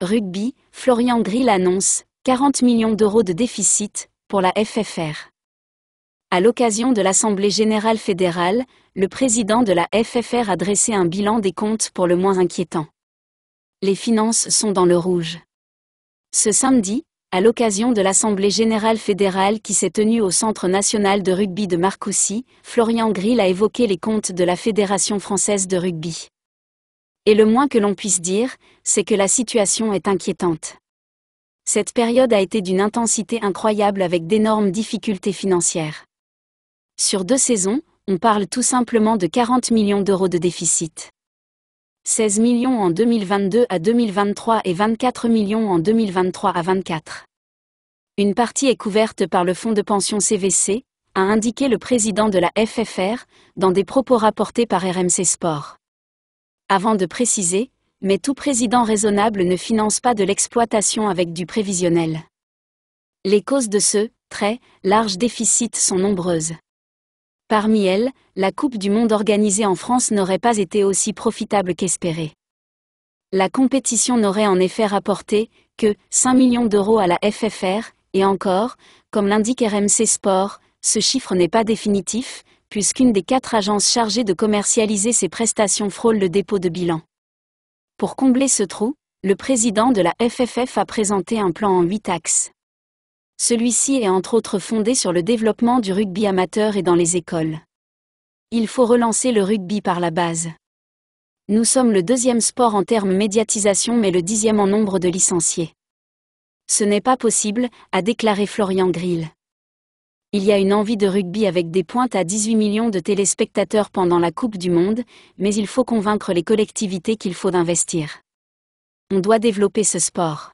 Rugby, Florian Grill annonce 40 millions d'euros de déficit pour la FFR. À l'occasion de l'Assemblée générale fédérale, le président de la FFR a dressé un bilan des comptes pour le moins inquiétant. Les finances sont dans le rouge. Ce samedi, à l'occasion de l'Assemblée générale fédérale qui s'est tenue au Centre national de rugby de Marcoussis, Florian Grill a évoqué les comptes de la Fédération française de rugby et le moins que l'on puisse dire, c'est que la situation est inquiétante. Cette période a été d'une intensité incroyable avec d'énormes difficultés financières. Sur deux saisons, on parle tout simplement de 40 millions d'euros de déficit. 16 millions en 2022 à 2023 et 24 millions en 2023 à 24. Une partie est couverte par le fonds de pension CVC, a indiqué le président de la FFR, dans des propos rapportés par RMC Sport. Avant de préciser, mais tout président raisonnable ne finance pas de l'exploitation avec du prévisionnel. Les causes de ce très large déficit sont nombreuses. Parmi elles, la Coupe du Monde organisée en France n'aurait pas été aussi profitable qu'espérée. La compétition n'aurait en effet rapporté que 5 millions d'euros à la FFR, et encore, comme l'indique RMC Sport, ce chiffre n'est pas définitif, puisqu'une des quatre agences chargées de commercialiser ses prestations frôle le dépôt de bilan. Pour combler ce trou, le président de la FFF a présenté un plan en huit axes. Celui-ci est entre autres fondé sur le développement du rugby amateur et dans les écoles. Il faut relancer le rugby par la base. Nous sommes le deuxième sport en termes médiatisation mais le dixième en nombre de licenciés. Ce n'est pas possible, a déclaré Florian Grill. Il y a une envie de rugby avec des pointes à 18 millions de téléspectateurs pendant la Coupe du Monde, mais il faut convaincre les collectivités qu'il faut d'investir. On doit développer ce sport.